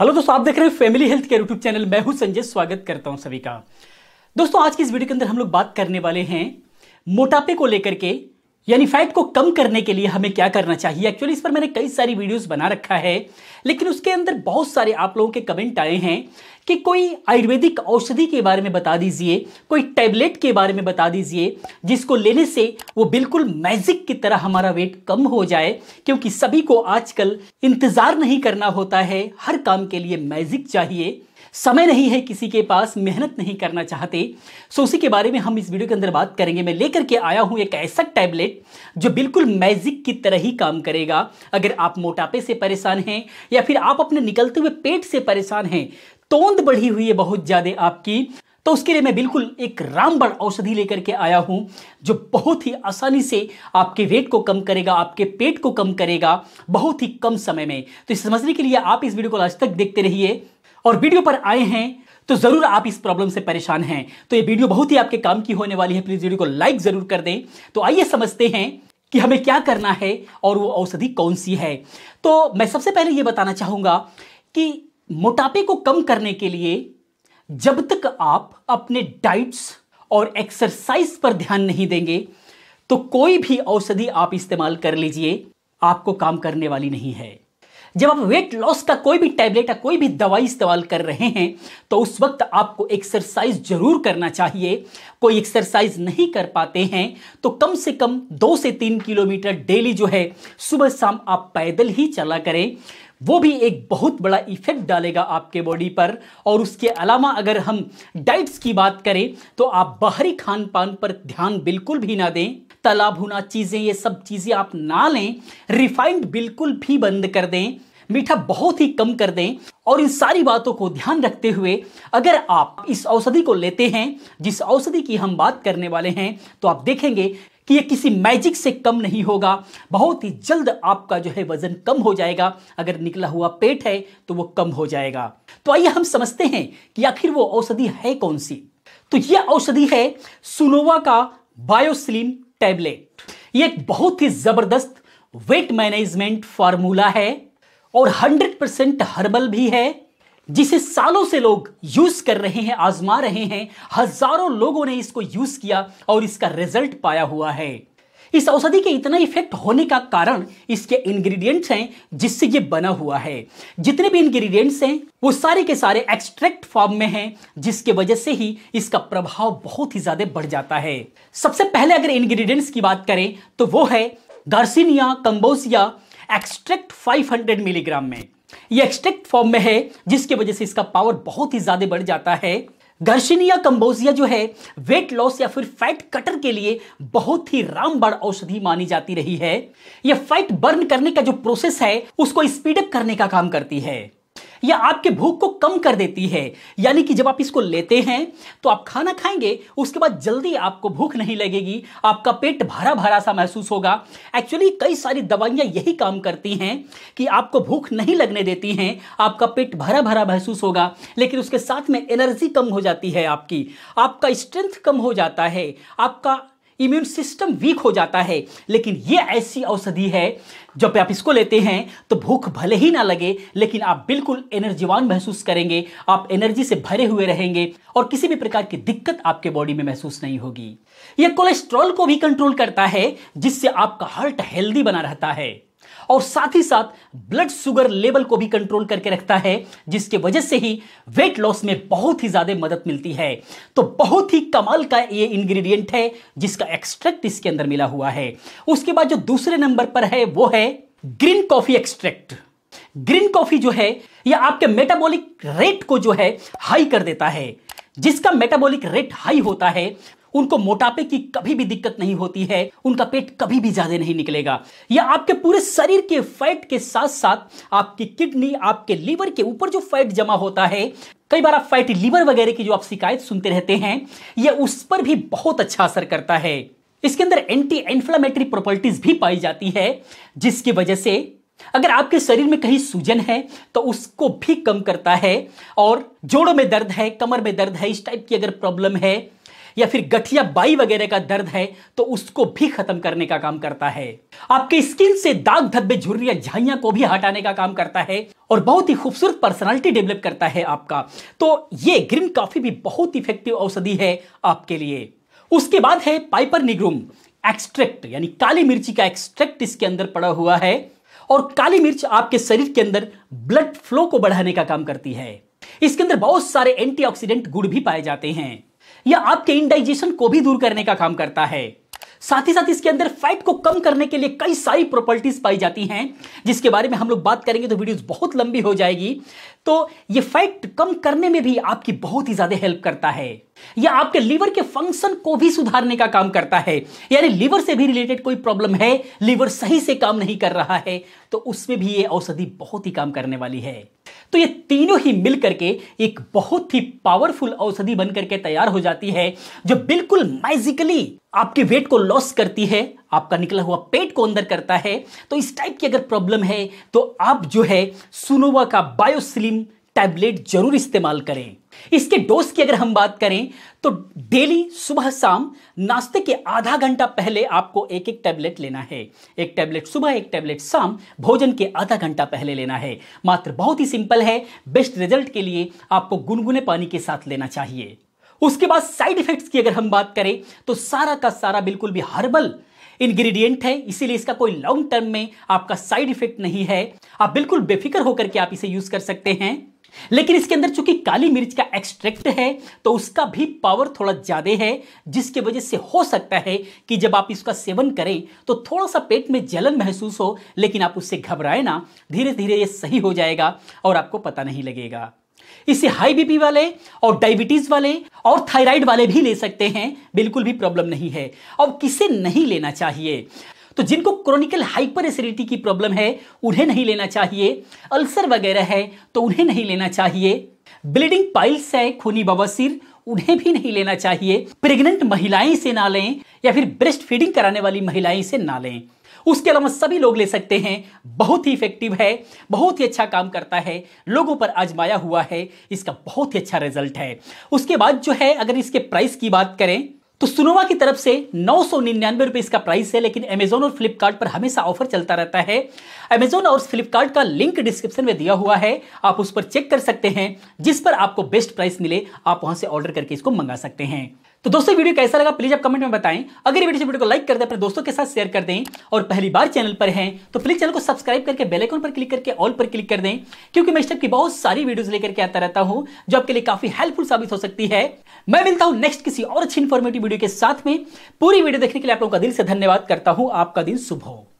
hello दोस्तों आप देख रहे हैं family health care YouTube channel मैं हूं संजय स्वागत करता हूं सभी का दोस्तों आज की इस वीडियो के अंदर हम लोग बात करने वाले हैं मोटापे को लेकर के यानी फैट को कम करने के लिए हमें क्या करना चाहिए एक्चुअली इस पर मैंने कई सारी वीडियोस बना रखा है लेकिन उसके अंदर बहुत सारे आप लोगों के कमेंट आए हैं कि कोई आयुर्वेदिक औषधि के बारे में बता दीजिए कोई टैबलेट के बारे में बता दीजिए जिसको लेने से वो बिल्कुल मैजिक की तरह हमारा वेट कम हो जाए क्योंकि सभी को आजकल इंतज़ार नहीं करना होता है हर काम के लिए मैजिक चाहिए समय नहीं है किसी के पास मेहनत नहीं करना चाहते सो उसी के बारे में हम इस वीडियो के अंदर बात करेंगे मैं लेकर के आया हूं एक ऐसा टैबलेट जो बिल्कुल मैजिक की तरह ही काम करेगा अगर आप मोटापे से परेशान हैं या फिर आप अपने निकलते हुए पेट से परेशान हैं तोंद बढ़ी हुई है बहुत ज़्यादा आपकी तो उसके लिए मैं बिल्कुल एक रामबण औषधि लेकर के आया हूं जो बहुत ही आसानी से आपके वेट को कम करेगा आपके पेट को कम करेगा बहुत ही कम समय में तो इसे समझने के लिए आप इस वीडियो को आज तक देखते रहिए और वीडियो पर आए हैं तो जरूर आप इस प्रॉब्लम से परेशान हैं तो ये वीडियो बहुत ही आपके काम की होने वाली है प्लीज वीडियो को लाइक जरूर कर दें तो आइए समझते हैं कि हमें क्या करना है और वो औषधि कौन सी है तो मैं सबसे पहले ये बताना चाहूंगा कि मोटापे को कम करने के लिए जब तक आप अपने डाइट्स और एक्सरसाइज पर ध्यान नहीं देंगे तो कोई भी औषधि आप इस्तेमाल कर लीजिए आपको काम करने वाली नहीं है जब आप वेट लॉस का कोई भी टैबलेट या कोई भी दवाई इस्तेमाल कर रहे हैं तो उस वक्त आपको एक्सरसाइज जरूर करना चाहिए कोई एक्सरसाइज नहीं कर पाते हैं तो कम से कम दो से तीन किलोमीटर डेली जो है सुबह शाम आप पैदल ही चला करें वो भी एक बहुत बड़ा इफेक्ट डालेगा आपके बॉडी पर और उसके अलावा अगर हम डाइट्स की बात करें तो आप बाहरी खान पान पर ध्यान बिल्कुल भी ना दें तला भुना चीज़ें ये सब चीज़ें आप ना लें रिफाइंड बिल्कुल भी बंद कर दें मीठा बहुत ही कम कर दें और इन सारी बातों को ध्यान रखते हुए अगर आप इस औषधि को लेते हैं जिस औषधि की हम बात करने वाले हैं तो आप देखेंगे कि ये किसी मैजिक से कम नहीं होगा बहुत ही जल्द आपका जो है वजन कम हो जाएगा अगर निकला हुआ पेट है तो वो कम हो जाएगा तो आइए हम समझते हैं कि आखिर वो औषधि है कौन सी तो ये औषधि है सुनोवा का बायोस्लिम टैबलेट ये एक बहुत ही जबरदस्त वेट मैनेजमेंट फार्मूला है और 100 परसेंट हर्बल भी है जिसे सालों से लोग यूज कर रहे हैं आजमा रहे हैं हजारों लोगों ने इसको यूज किया और इसका रिजल्ट पाया हुआ है इस औषधि के इतना इफेक्ट होने का कारण इसके इंग्रेडिएंट्स हैं जिससे ये बना हुआ है जितने भी इंग्रेडिएंट्स हैं वो सारे के सारे एक्सट्रैक्ट फॉर्म में हैं जिसके वजह से ही इसका प्रभाव बहुत ही ज्यादा बढ़ जाता है सबसे पहले अगर इंग्रेडिएंट्स की बात करें तो वो है गार्सिनिया कंबोसिया एक्सट्रैक्ट 500 मिलीग्राम में ये एक्सट्रैक्ट फॉर्म में है जिसकी वजह से इसका पावर बहुत ही ज्यादा बढ़ जाता है घर्षणिया कंबोजिया जो है वेट लॉस या फिर फैट कटर के लिए बहुत ही रामबाण औषधि मानी जाती रही है यह फैट बर्न करने का जो प्रोसेस है उसको स्पीडअप करने का काम करती है या आपके भूख को कम कर देती है यानी कि जब आप इसको लेते हैं तो आप खाना खाएंगे उसके बाद जल्दी आपको भूख नहीं लगेगी आपका पेट भरा भरा सा महसूस होगा एक्चुअली कई सारी दवाइयां यही काम करती हैं कि आपको भूख नहीं लगने देती हैं आपका पेट भरा भरा महसूस होगा लेकिन उसके साथ में एनर्जी कम हो जाती है आपकी आपका स्ट्रेंथ कम हो जाता है आपका इम्यून सिस्टम वीक हो जाता है लेकिन ये ऐसी औषधि है जब आप इसको लेते हैं तो भूख भले ही ना लगे लेकिन आप बिल्कुल एनर्जीवान महसूस करेंगे आप एनर्जी से भरे हुए रहेंगे और किसी भी प्रकार की दिक्कत आपके बॉडी में महसूस नहीं होगी यह कोलेस्ट्रॉल को भी कंट्रोल करता है जिससे आपका हार्ट हेल्दी बना रहता है और साथ ही साथ ब्लड शुगर लेवल को भी कंट्रोल करके रखता है जिसके वजह से ही वेट लॉस में बहुत ही ज्यादा मदद मिलती है तो बहुत ही कमाल का ये इंग्रेडिएंट है जिसका एक्सट्रैक्ट इसके अंदर मिला हुआ है उसके बाद जो दूसरे नंबर पर है वो है green coffee extract green coffee जो है यह आपके मेटाबॉलिक रेट को जो है हाई कर देता है जिसका मेटाबॉलिक रेट हाई होता है उनको मोटापे की कभी भी दिक्कत नहीं होती है उनका पेट कभी भी ज्यादा नहीं निकलेगा यह आपके पूरे शरीर के फैट के साथ साथ आपकी किडनी आपके लीवर के ऊपर जो फैट जमा होता है कई बार आप फैट लीवर वगैरह की जो आप शिकायत सुनते रहते हैं यह उस पर भी बहुत अच्छा असर करता है इसके अंदर एंटी इन्फ्लामेटरी प्रॉपर्टीज भी पाई जाती है जिसकी वजह से अगर आपके शरीर में कहीं सूजन है तो उसको भी कम करता है और जोड़ों में दर्द है कमर में दर्द है इस टाइप की अगर प्रॉब्लम है या फिर गठिया बाई वगैरह का दर्द है तो उसको भी खत्म करने का काम करता है आपके स्किन से दाग धब्बे झुर्रिया झाइया को भी हटाने का काम करता है और बहुत ही खूबसूरत पर्सनालिटी डेवलप करता है आपका तो ये ग्रीन कॉफी भी बहुत इफेक्टिव औषधि है आपके लिए उसके बाद है पाइपर निग्रूम एक्सट्रैक्ट यानी काली मिर्ची का एक्सट्रैक्ट इसके अंदर पड़ा हुआ है और काली मिर्च आपके शरीर के अंदर ब्लड फ्लो को बढ़ाने का काम करती है इसके अंदर बहुत सारे एंटीऑक्सीडेंट गुड़ भी पाए जाते हैं यह आपके इंडाइजेशन को भी दूर करने का काम करता है साथ ही साथ इसके अंदर फैट को कम करने के लिए कई सारी प्रॉपर्टीज पाई जाती हैं जिसके बारे में हम लोग बात करेंगे तो वीडियोस बहुत लंबी हो जाएगी तो ये फैट कम करने में भी आपकी बहुत ही ज्यादा हेल्प करता है या आपके लीवर के फंक्शन को भी सुधारने का काम करता है यानी लीवर से भी रिलेटेड कोई प्रॉब्लम है लीवर सही से काम नहीं कर रहा है तो उसमें भी ये औषधि बहुत ही काम करने वाली है तो ये तीनों ही मिल करके एक बहुत ही पावरफुल औषधि बन करके तैयार हो जाती है जो बिल्कुल मैजिकली आपके वेट को लॉस करती है आपका निकला हुआ पेट को अंदर करता है तो इस टाइप की अगर प्रॉब्लम है तो आप जो है सुनोवा का बायोस्लिम टैबलेट जरूर इस्तेमाल करें इसके डोज की अगर हम बात करें तो डेली सुबह शाम नाश्ते के आधा घंटा पहले आपको एक एक टैबलेट लेना है एक टैबलेट सुबह एक टैबलेट शाम भोजन के आधा घंटा पहले लेना है मात्र बहुत ही सिंपल है बेस्ट रिजल्ट के लिए आपको गुनगुने पानी के साथ लेना चाहिए उसके बाद साइड इफेक्ट्स की अगर हम बात करें तो सारा का सारा बिल्कुल भी हर्बल इंग्रेडिएंट है इसीलिए इसका कोई लॉन्ग टर्म में आपका साइड इफेक्ट नहीं है आप बिल्कुल बेफिक्र होकर के आप इसे यूज कर सकते हैं लेकिन इसके अंदर चूंकि काली मिर्च का एक्सट्रैक्ट है तो उसका भी पावर थोड़ा ज़्यादा है जिसके वजह से हो सकता है कि जब आप इसका सेवन करें तो थोड़ा सा पेट में जलन महसूस हो लेकिन आप उससे घबराए ना धीरे धीरे ये सही हो जाएगा और आपको पता नहीं लगेगा इसे हाई बीपी वाले और डायबिटीज वाले और थायराइड वाले भी ले सकते हैं बिल्कुल भी प्रॉब्लम नहीं है और किसे नहीं लेना चाहिए तो जिनको क्रोनिकल हाइपर एसिडिटी की प्रॉब्लम है उन्हें नहीं लेना चाहिए अल्सर वगैरह है तो उन्हें नहीं लेना चाहिए ब्लीडिंग पाइल्स है खूनी बवासीर उन्हें भी नहीं लेना चाहिए प्रेग्नेंट महिलाएं से ना लें या फिर ब्रेस्ट फीडिंग कराने वाली महिलाएं से ना लें उसके अलावा सभी लोग ले सकते हैं बहुत ही इफेक्टिव है बहुत ही अच्छा काम करता है लोगों पर आजमाया हुआ है इसका बहुत ही अच्छा रिजल्ट है उसके बाद जो है अगर इसके प्राइस की बात करें तो सुनोवा की तरफ से नौ सौ निन्यानवे रुपए इसका प्राइस है लेकिन अमेजोन और फ्लिपकार्ट पर हमेशा ऑफर चलता रहता है अमेजोन और फ्लिपकार्ट का लिंक डिस्क्रिप्शन में दिया हुआ है आप उस पर चेक कर सकते हैं जिस पर आपको बेस्ट प्राइस मिले आप वहां से ऑर्डर करके इसको मंगा सकते हैं तो दोस्तों वीडियो कैसा लगा प्लीज आप कमेंट में बताएं अगर वीडियो वीडियो को लाइक कर दें अपने दोस्तों के साथ शेयर कर दें और पहली बार चैनल पर हैं तो प्लीज चैनल को सब्सक्राइब करके आइकन पर क्लिक करके ऑल पर क्लिक कर दें क्योंकि मैं इस टाइप की बहुत सारी वीडियोस लेकर के आता रहता हूं जो आपके लिए काफी हेल्पफुल साबित हो सकती है मैं मिलता हूं नेक्स्ट किसी और अच्छी इन्फॉर्मेटिव वीडियो के साथ में पूरी वीडियो देखने के लिए आप लोगों का दिल से धन्यवाद करता हूं आपका दिन शुभ हो